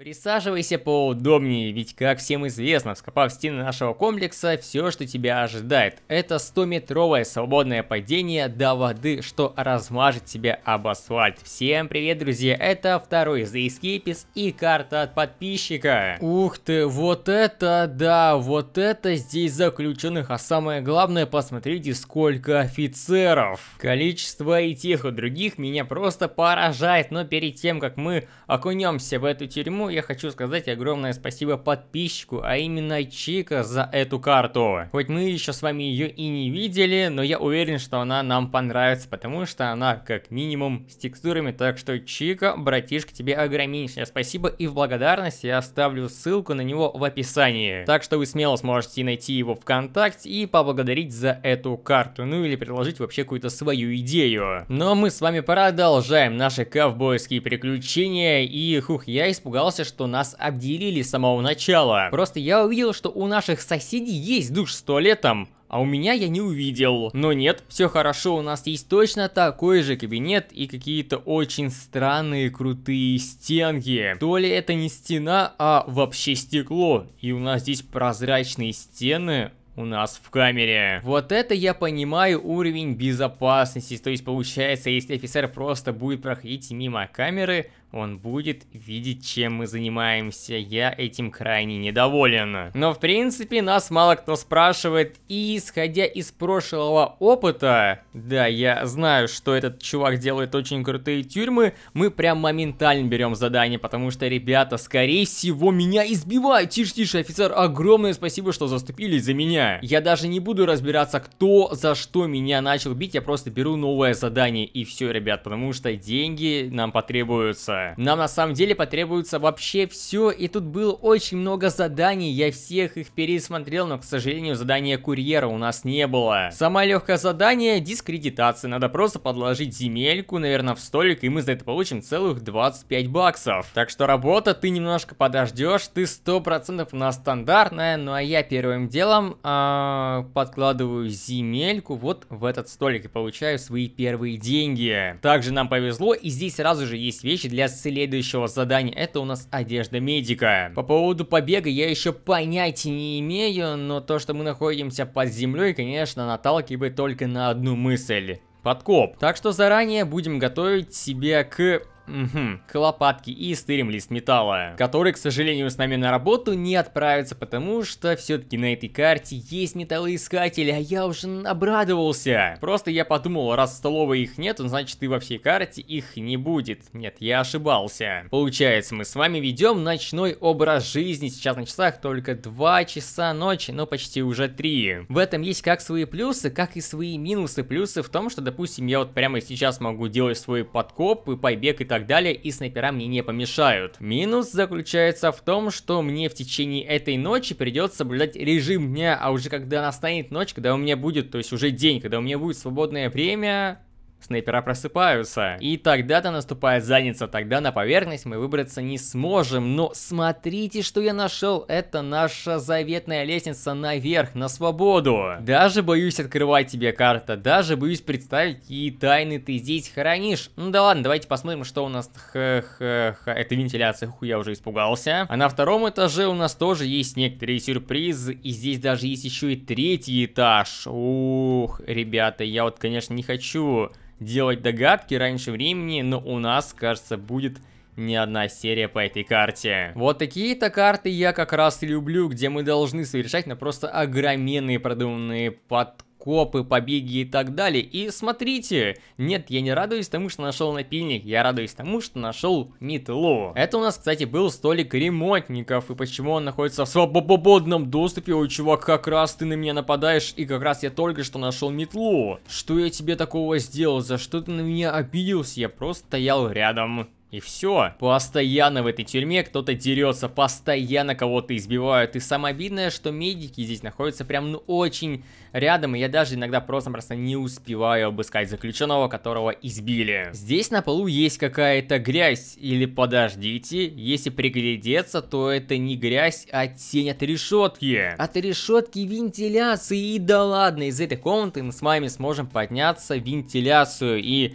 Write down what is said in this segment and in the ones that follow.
Присаживайся поудобнее, ведь, как всем известно, вскопав стены нашего комплекса, все, что тебя ожидает, это 100-метровое свободное падение до воды, что размажет тебя об асфальт. Всем привет, друзья, это второй The Escapist и карта от подписчика. Ух ты, вот это да, вот это здесь заключенных, а самое главное, посмотрите, сколько офицеров. Количество и тех, и других меня просто поражает, но перед тем, как мы окунемся в эту тюрьму, я хочу сказать огромное спасибо подписчику, а именно Чика за эту карту. Хоть мы еще с вами ее и не видели, но я уверен, что она нам понравится, потому что она как минимум с текстурами, так что Чика, братишка, тебе огромнейшее спасибо и в благодарность я оставлю ссылку на него в описании. Так что вы смело сможете найти его ВКонтакте и поблагодарить за эту карту, ну или предложить вообще какую-то свою идею. Но ну а мы с вами продолжаем наши ковбойские приключения и хух, я испугался, удивлялся, что нас обделили с самого начала. Просто я увидел, что у наших соседей есть душ с туалетом, а у меня я не увидел. Но нет, все хорошо, у нас есть точно такой же кабинет и какие-то очень странные крутые стенки. То ли это не стена, а вообще стекло. И у нас здесь прозрачные стены, у нас в камере. Вот это я понимаю уровень безопасности. То есть получается, если офицер просто будет проходить мимо камеры, он будет видеть, чем мы занимаемся. Я этим крайне недоволен. Но в принципе нас мало кто спрашивает. И исходя из прошлого опыта, да, я знаю, что этот чувак делает очень крутые тюрьмы, мы прям моментально берем задание, потому что, ребята, скорее всего, меня избивают. Тише, тише, офицер, огромное спасибо, что заступились за меня. Я даже не буду разбираться, кто за что меня начал бить, я просто беру новое задание и все, ребят, потому что деньги нам потребуются. Нам на самом деле потребуется вообще все, и тут было очень много заданий, я всех их пересмотрел, но, к сожалению, задания курьера у нас не было. Самое легкое задание – дискредитация, надо просто подложить земельку, наверное, в столик, и мы за это получим целых 25 баксов. Так что работа, ты немножко подождешь, ты 100% у нас стандартная, ну а я первым делом э, подкладываю земельку вот в этот столик и получаю свои первые деньги. Также нам повезло, и здесь сразу же есть вещи для следующего задания. Это у нас одежда медика. По поводу побега я еще понятия не имею, но то, что мы находимся под землей, конечно, наталкивает только на одну мысль подкоп. Так что заранее будем готовить себя к Угу, к лопатке и стырим лист металла, который, к сожалению, с нами на работу не отправится, потому что все-таки на этой карте есть металлоискатель, а я уже обрадовался. Просто я подумал, раз в столовой их нет, значит и во всей карте их не будет. Нет, я ошибался. Получается, мы с вами ведем ночной образ жизни. Сейчас на часах только 2 часа ночи, но почти уже 3. В этом есть как свои плюсы, как и свои минусы. Плюсы в том, что, допустим, я вот прямо сейчас могу делать свой подкоп и побег и так далее, и снайпера мне не помешают. Минус заключается в том, что мне в течение этой ночи придется соблюдать режим дня, а уже когда настанет ночь, когда у меня будет, то есть уже день, когда у меня будет свободное время, снайпера просыпаются. И тогда-то наступает задница, тогда на поверхность мы выбраться не сможем. Но смотрите, что я нашел. Это наша заветная лестница наверх, на свободу. Даже боюсь открывать тебе карта, даже боюсь представить, какие тайны ты здесь хранишь. Ну да ладно, давайте посмотрим, что у нас... Х -х -х. Это вентиляция, ху, я уже испугался. А на втором этаже у нас тоже есть некоторые сюрпризы. И здесь даже есть еще и третий этаж. Ух, ребята, я вот, конечно, не хочу делать догадки раньше времени, но у нас, кажется, будет ни одна серия по этой карте. Вот такие-то карты я как раз и люблю, где мы должны совершать на просто огроменные продуманные подкопы копы, побеги и так далее. И смотрите, нет, я не радуюсь тому, что нашел напильник, я радуюсь тому, что нашел метлу. Это у нас, кстати, был столик ремонтников, и почему он находится в свободном доступе? Ой, чувак, как раз ты на меня нападаешь, и как раз я только что нашел метлу. Что я тебе такого сделал? За что ты на меня обиделся? Я просто стоял рядом. И все. Постоянно в этой тюрьме кто-то дерется, постоянно кого-то избивают. И самое обидное, что медики здесь находятся прям ну очень рядом, и я даже иногда просто-просто не успеваю обыскать заключенного, которого избили. Здесь на полу есть какая-то грязь, или подождите, если приглядеться, то это не грязь, а тень от решетки. От решетки вентиляции, и да ладно, из этой комнаты мы с вами сможем подняться в вентиляцию, и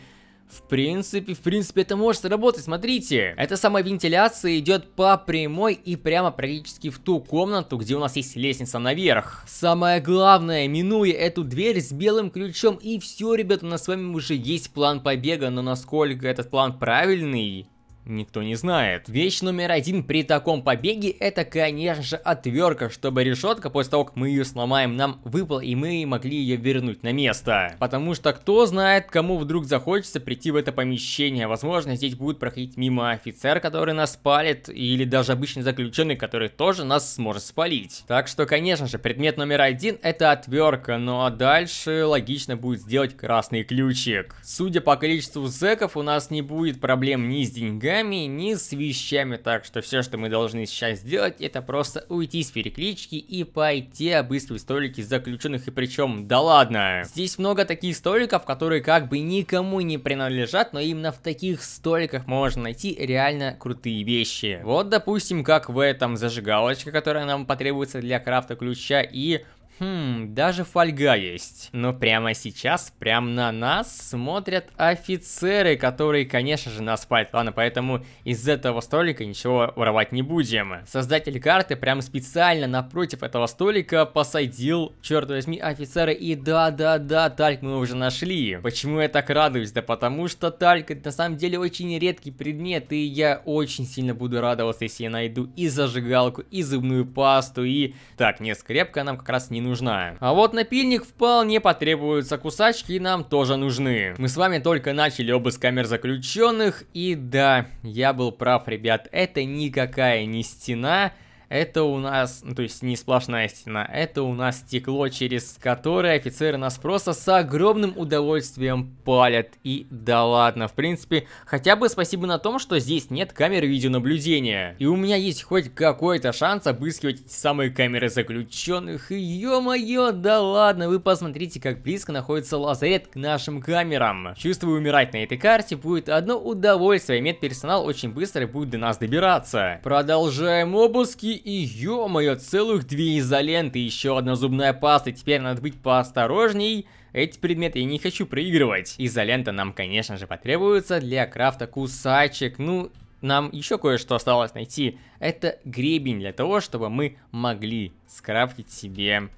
в принципе, в принципе, это может сработать, смотрите. Эта самая вентиляция идет по прямой и прямо практически в ту комнату, где у нас есть лестница наверх. Самое главное, минуя эту дверь с белым ключом, и все, ребята, у нас с вами уже есть план побега, но насколько этот план правильный, Никто не знает. Вещь номер один при таком побеге это, конечно же, отверка, чтобы решетка после того, как мы ее сломаем, нам выпала и мы могли ее вернуть на место. Потому что кто знает, кому вдруг захочется прийти в это помещение. Возможно, здесь будет проходить мимо офицер, который нас спалит, или даже обычный заключенный, который тоже нас сможет спалить. Так что, конечно же, предмет номер один это отверка, ну а дальше логично будет сделать красный ключик. Судя по количеству зэков, у нас не будет проблем ни с деньгами, деньгами, ни с вещами, так что все, что мы должны сейчас сделать, это просто уйти с переклички и пойти обыскивать столики заключенных, и причем, да ладно. Здесь много таких столиков, которые как бы никому не принадлежат, но именно в таких столиках можно найти реально крутые вещи. Вот, допустим, как в этом зажигалочка, которая нам потребуется для крафта ключа, и Хм, даже фольга есть. Но прямо сейчас, прямо на нас смотрят офицеры, которые, конечно же, нас спать. Ладно, поэтому из этого столика ничего воровать не будем. Создатель карты прямо специально напротив этого столика посадил, черт возьми, офицера. И да-да-да, тальк мы уже нашли. Почему я так радуюсь? Да потому что тальк это на самом деле очень редкий предмет, и я очень сильно буду радоваться, если я найду и зажигалку, и зубную пасту, и... Так, нет, скрепка нам как раз не нужна. А вот напильник вполне потребуются, кусачки нам тоже нужны. Мы с вами только начали обыск камер заключенных, и да, я был прав, ребят, это никакая не стена, это у нас, ну, то есть не сплошная стена, это у нас стекло, через которое офицеры нас просто с огромным удовольствием палят. И да ладно, в принципе, хотя бы спасибо на том, что здесь нет камер видеонаблюдения. И у меня есть хоть какой-то шанс обыскивать эти самые камеры заключенных. И ё-моё, да ладно, вы посмотрите, как близко находится лазарет к нашим камерам. Чувствую, умирать на этой карте будет одно удовольствие, медперсонал очень быстро будет до нас добираться. Продолжаем обыски и ё-моё, целых две изоленты, еще одна зубная паста, теперь надо быть поосторожней. Эти предметы я не хочу проигрывать. Изолента нам, конечно же, потребуется для крафта кусачек. Ну, нам еще кое-что осталось найти. Это гребень для того, чтобы мы могли скрафтить себе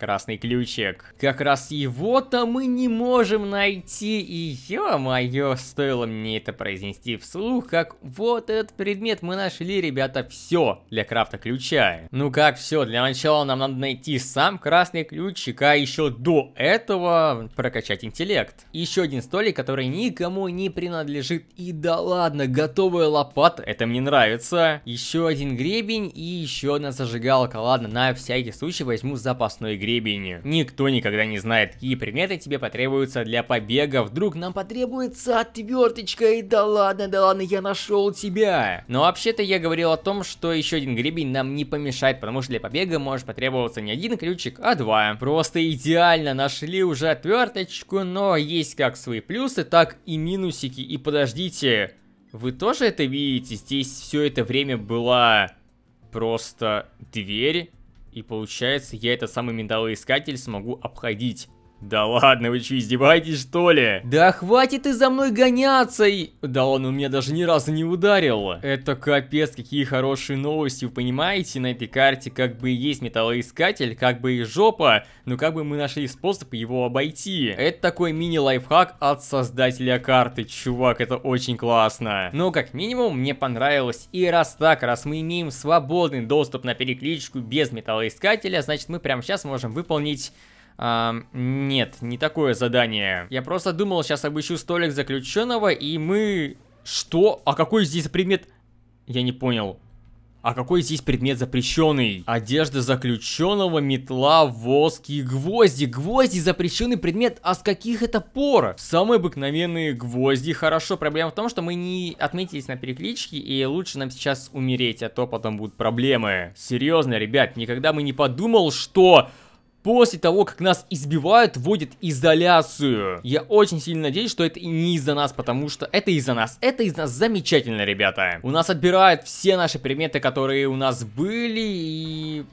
красный ключик. Как раз его-то мы не можем найти, и ё-моё, стоило мне это произнести вслух, как вот этот предмет мы нашли, ребята, все для крафта ключа. Ну как все, для начала нам надо найти сам красный ключик, а еще до этого прокачать интеллект. Еще один столик, который никому не принадлежит, и да ладно, готовая лопата, это мне нравится. Еще один гребень и еще одна зажигалка, ладно, на всякий случай возьму запасной гребень ребени. Никто никогда не знает, какие предметы тебе потребуются для побега. Вдруг нам потребуется отверточка, и да ладно, да ладно, я нашел тебя. Но вообще-то я говорил о том, что еще один гребень нам не помешает, потому что для побега может потребоваться не один ключик, а два. Просто идеально нашли уже отверточку, но есть как свои плюсы, так и минусики. И подождите, вы тоже это видите? Здесь все это время была просто дверь. И получается, я этот самый металлоискатель смогу обходить. Да ладно, вы что, издеваетесь что ли? Да хватит ты за мной гоняться и... Да он у меня даже ни разу не ударил. Это капец, какие хорошие новости, вы понимаете? На этой карте как бы и есть металлоискатель, как бы и жопа, но как бы мы нашли способ его обойти. Это такой мини-лайфхак от создателя карты, чувак, это очень классно. Но как минимум мне понравилось. И раз так, раз мы имеем свободный доступ на перекличку без металлоискателя, значит мы прямо сейчас можем выполнить нет, не такое задание. Я просто думал, сейчас обыщу столик заключенного, и мы... Что? А какой здесь предмет? Я не понял. А какой здесь предмет запрещенный? Одежда заключенного, метла, воски, гвозди. Гвозди запрещенный предмет, а с каких это пор? Самые обыкновенные гвозди. Хорошо, проблема в том, что мы не отметились на перекличке, и лучше нам сейчас умереть, а то потом будут проблемы. Серьезно, ребят, никогда мы не подумал, что после того, как нас избивают, вводят изоляцию. Я очень сильно надеюсь, что это не из-за нас, потому что это из-за нас. Это из-за нас замечательно, ребята. У нас отбирают все наши предметы, которые у нас были, и...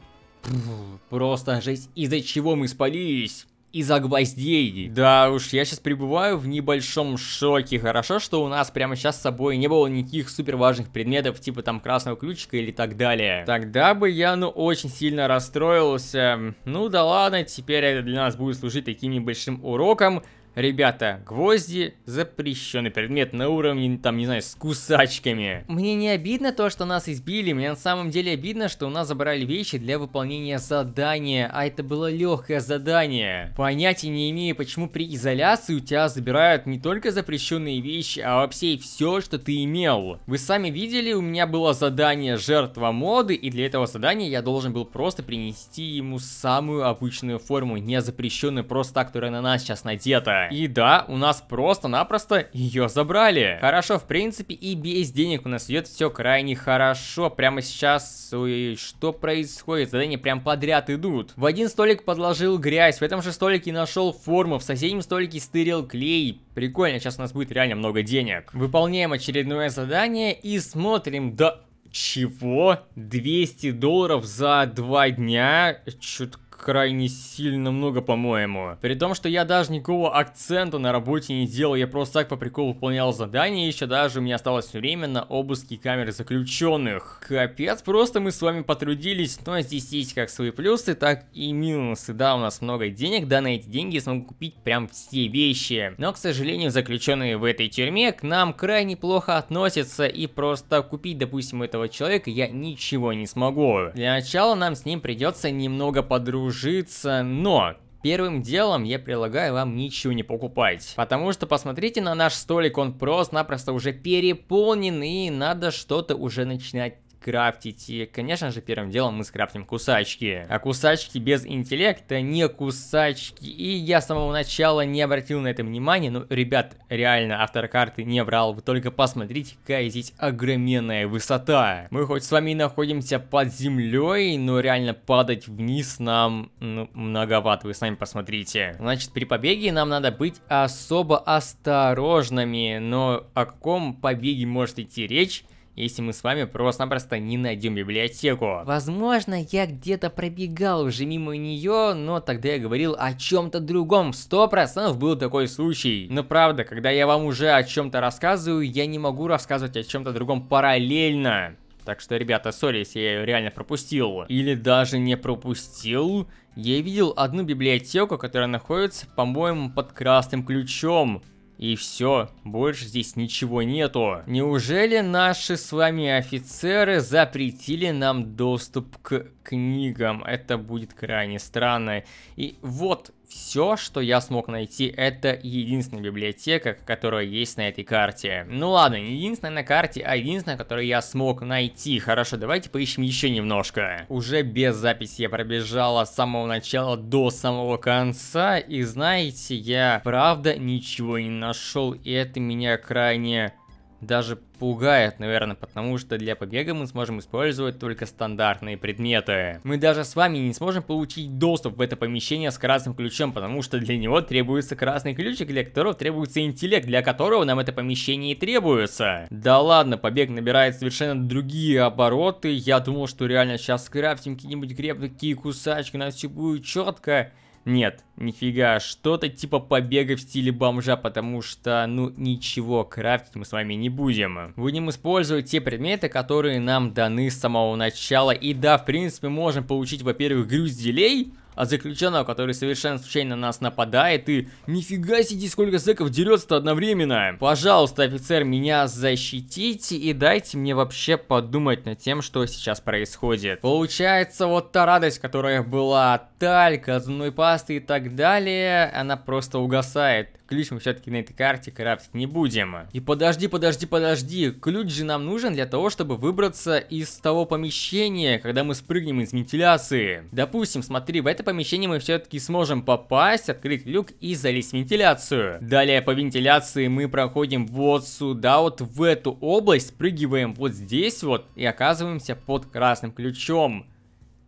Просто жесть, из-за чего мы спалились из-за гвоздей. Да уж, я сейчас пребываю в небольшом шоке. Хорошо, что у нас прямо сейчас с собой не было никаких супер важных предметов, типа там красного ключика или так далее. Тогда бы я, ну, очень сильно расстроился. Ну да ладно, теперь это для нас будет служить таким небольшим уроком. Ребята, гвозди запрещенный предмет на уровне, там, не знаю, с кусачками. Мне не обидно то, что нас избили, мне на самом деле обидно, что у нас забрали вещи для выполнения задания, а это было легкое задание. Понятия не имею, почему при изоляции у тебя забирают не только запрещенные вещи, а вообще и все, что ты имел. Вы сами видели, у меня было задание жертва моды, и для этого задания я должен был просто принести ему самую обычную форму, не запрещенную просто, которая на нас сейчас надета. И да, у нас просто-напросто ее забрали. Хорошо, в принципе, и без денег у нас идет все крайне хорошо. Прямо сейчас, ой, что происходит? Задания прям подряд идут. В один столик подложил грязь, в этом же столике нашел форму, в соседнем столике стырил клей. Прикольно, сейчас у нас будет реально много денег. Выполняем очередное задание и смотрим, да... Чего? 200 долларов за два дня? Чутка крайне сильно много, по-моему. При том, что я даже никакого акцента на работе не делал, я просто так по приколу выполнял задание, еще даже у меня осталось время на обыске камеры заключенных. Капец, просто мы с вами потрудились, но здесь есть как свои плюсы, так и минусы. Да, у нас много денег, да, на эти деньги я смогу купить прям все вещи. Но, к сожалению, заключенные в этой тюрьме к нам крайне плохо относятся, и просто купить, допустим, этого человека я ничего не смогу. Для начала нам с ним придется немного подружиться кружиться, но Первым делом я предлагаю вам ничего не покупать, потому что посмотрите на наш столик, он просто-напросто уже переполнен и надо что-то уже начинать крафтить. И, конечно же, первым делом мы скрафтим кусачки. А кусачки без интеллекта не кусачки. И я с самого начала не обратил на это внимание. но ну, ребят, реально, автор карты не врал. Вы только посмотрите, какая здесь огроменная высота. Мы хоть с вами находимся под землей, но реально падать вниз нам ну, многовато. Вы сами посмотрите. Значит, при побеге нам надо быть особо осторожными. Но о каком побеге может идти речь? если мы с вами просто-напросто не найдем библиотеку. Возможно, я где-то пробегал уже мимо нее, но тогда я говорил о чем-то другом. Сто процентов был такой случай. Но правда, когда я вам уже о чем-то рассказываю, я не могу рассказывать о чем-то другом параллельно. Так что, ребята, сори, если я ее реально пропустил. Или даже не пропустил. Я видел одну библиотеку, которая находится, по-моему, под красным ключом. И все, больше здесь ничего нету. Неужели наши с вами офицеры запретили нам доступ к книгам? Это будет крайне странно. И вот все, что я смог найти, это единственная библиотека, которая есть на этой карте. Ну ладно, не единственная на карте, а единственная, которую я смог найти. Хорошо, давайте поищем еще немножко. Уже без записи я пробежала с самого начала до самого конца, и знаете, я правда ничего не нашел, и это меня крайне даже пугает, наверное, потому что для побега мы сможем использовать только стандартные предметы. Мы даже с вами не сможем получить доступ в это помещение с красным ключом, потому что для него требуется красный ключик, для которого требуется интеллект, для которого нам это помещение и требуется. Да ладно, побег набирает совершенно другие обороты, я думал, что реально сейчас скрафтим какие-нибудь крепкие кусачки, у нас все будет четко. Нет, нифига, что-то типа побега в стиле бомжа, потому что, ну, ничего крафтить мы с вами не будем. Будем использовать те предметы, которые нам даны с самого начала. И да, в принципе, можем получить, во-первых, груз от а заключенного, который совершенно случайно на нас нападает, и нифига сиди, сколько зэков дерется-то одновременно. Пожалуйста, офицер, меня защитите и дайте мне вообще подумать над тем, что сейчас происходит. Получается, вот та радость, которая была, таль, казанной пасты и так далее, она просто угасает ключ мы все-таки на этой карте крафтить не будем. И подожди, подожди, подожди, ключ же нам нужен для того, чтобы выбраться из того помещения, когда мы спрыгнем из вентиляции. Допустим, смотри, в это помещение мы все-таки сможем попасть, открыть люк и залезть в вентиляцию. Далее по вентиляции мы проходим вот сюда, вот в эту область, спрыгиваем вот здесь вот и оказываемся под красным ключом.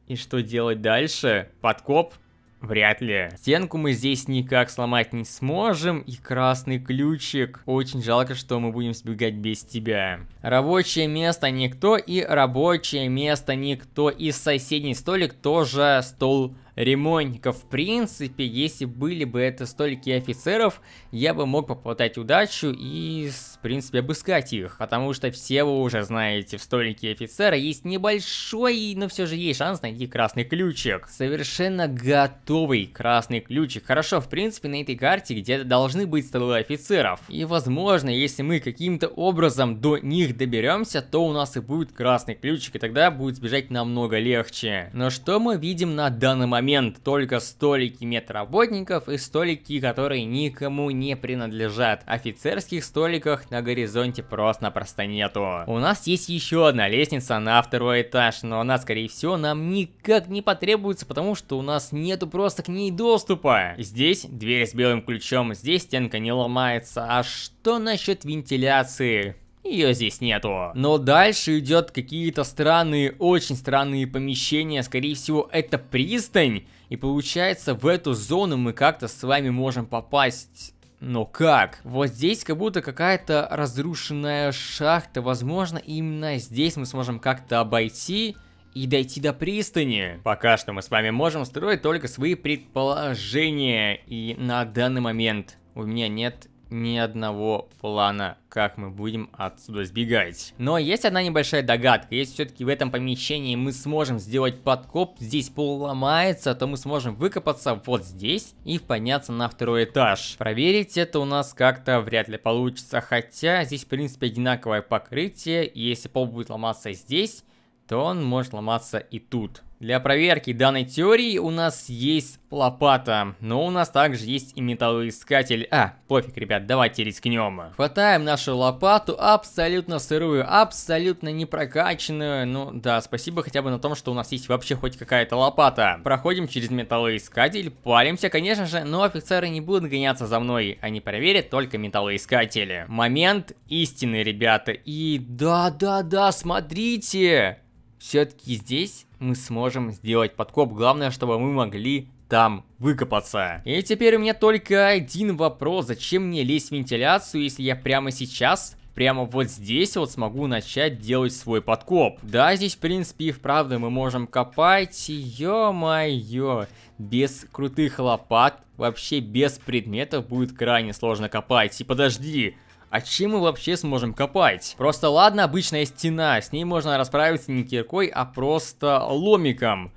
И что делать дальше? Подкоп? Вряд ли. Стенку мы здесь никак сломать не сможем, и красный ключик. Очень жалко, что мы будем сбегать без тебя. Рабочее место никто, и рабочее место никто. И соседний столик тоже стол ремонтников. В принципе, если были бы это столько офицеров, я бы мог попытать удачу и, в принципе, обыскать их. Потому что все вы уже знаете, в столике офицера есть небольшой, но все же есть шанс найти красный ключик. Совершенно готовый красный ключик. Хорошо, в принципе, на этой карте где-то должны быть столы офицеров. И, возможно, если мы каким-то образом до них доберемся, то у нас и будет красный ключик, и тогда будет сбежать намного легче. Но что мы видим на данный момент? момент только столики медработников и столики, которые никому не принадлежат. Офицерских столиках на горизонте просто-напросто нету. У нас есть еще одна лестница на второй этаж, но она, скорее всего, нам никак не потребуется, потому что у нас нету просто к ней доступа. Здесь дверь с белым ключом, здесь стенка не ломается. А что насчет вентиляции? Ее здесь нету. Но дальше идет какие-то странные, очень странные помещения. Скорее всего, это пристань. И получается, в эту зону мы как-то с вами можем попасть... Но как? Вот здесь как будто какая-то разрушенная шахта. Возможно, именно здесь мы сможем как-то обойти и дойти до пристани. Пока что мы с вами можем строить только свои предположения. И на данный момент у меня нет ни одного плана, как мы будем отсюда сбегать. Но есть одна небольшая догадка. Если все-таки в этом помещении мы сможем сделать подкоп, здесь пол ломается, то мы сможем выкопаться вот здесь и подняться на второй этаж. Проверить это у нас как-то вряд ли получится, хотя здесь в принципе одинаковое покрытие, и если пол будет ломаться здесь, то он может ломаться и тут. Для проверки данной теории у нас есть лопата, но у нас также есть и металлоискатель. А, пофиг, ребят, давайте рискнем. Хватаем нашу лопату, абсолютно сырую, абсолютно не прокачанную. Ну да, спасибо хотя бы на том, что у нас есть вообще хоть какая-то лопата. Проходим через металлоискатель, палимся, конечно же, но офицеры не будут гоняться за мной. Они проверят только металлоискатели. Момент истины, ребята. И да-да-да, смотрите! все-таки здесь мы сможем сделать подкоп. Главное, чтобы мы могли там выкопаться. И теперь у меня только один вопрос. Зачем мне лезть в вентиляцию, если я прямо сейчас прямо вот здесь вот смогу начать делать свой подкоп. Да, здесь, в принципе, и вправду мы можем копать, ё-моё, без крутых лопат, вообще без предметов будет крайне сложно копать. И подожди, а чем мы вообще сможем копать? Просто ладно, обычная стена, с ней можно расправиться не киркой, а просто ломиком.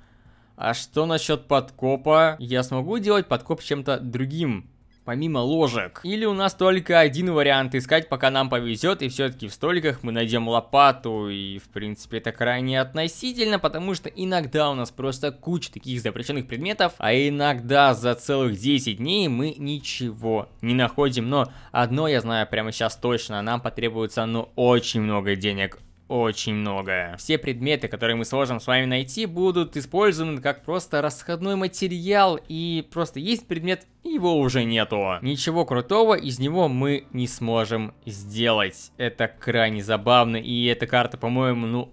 А что насчет подкопа? Я смогу делать подкоп чем-то другим? помимо ложек. Или у нас только один вариант искать, пока нам повезет, и все-таки в столиках мы найдем лопату, и в принципе это крайне относительно, потому что иногда у нас просто куча таких запрещенных предметов, а иногда за целых 10 дней мы ничего не находим, но одно я знаю прямо сейчас точно, нам потребуется ну очень много денег, очень многое. Все предметы, которые мы сможем с вами найти, будут использованы как просто расходной материал, и просто есть предмет, его уже нету. Ничего крутого из него мы не сможем сделать. Это крайне забавно, и эта карта, по-моему, ну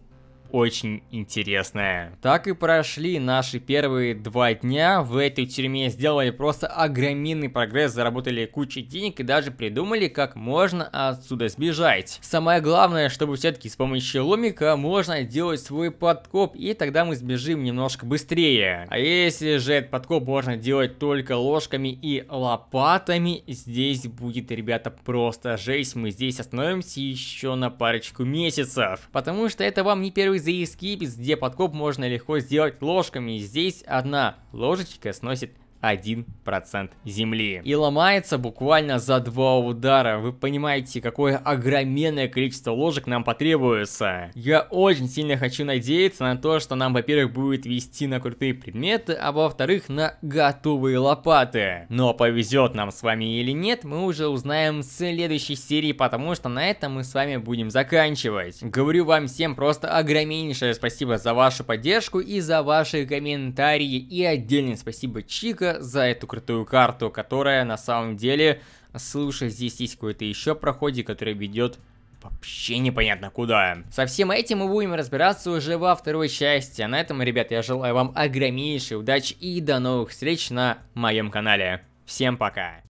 очень интересная. Так и прошли наши первые два дня в этой тюрьме, сделали просто огромный прогресс, заработали кучу денег и даже придумали, как можно отсюда сбежать. Самое главное, чтобы все-таки с помощью ломика можно делать свой подкоп, и тогда мы сбежим немножко быстрее. А если же этот подкоп можно делать только ложками и лопатами, здесь будет, ребята, просто жесть. Мы здесь остановимся еще на парочку месяцев, потому что это вам не первый за эскибис, где подкоп можно легко сделать ложками. Здесь одна ложечка сносит 1% земли. И ломается буквально за два удара. Вы понимаете, какое огроменное количество ложек нам потребуется. Я очень сильно хочу надеяться на то, что нам, во-первых, будет вести на крутые предметы, а во-вторых, на готовые лопаты. Но повезет нам с вами или нет, мы уже узнаем в следующей серии, потому что на этом мы с вами будем заканчивать. Говорю вам всем просто огромнейшее спасибо за вашу поддержку и за ваши комментарии. И отдельное спасибо Чика за эту крутую карту, которая на самом деле... Слушай, здесь есть какой-то еще проходик, который ведет вообще непонятно куда. Со всем этим мы будем разбираться уже во второй части. А на этом, ребят, я желаю вам огромнейшей удачи и до новых встреч на моем канале. Всем пока!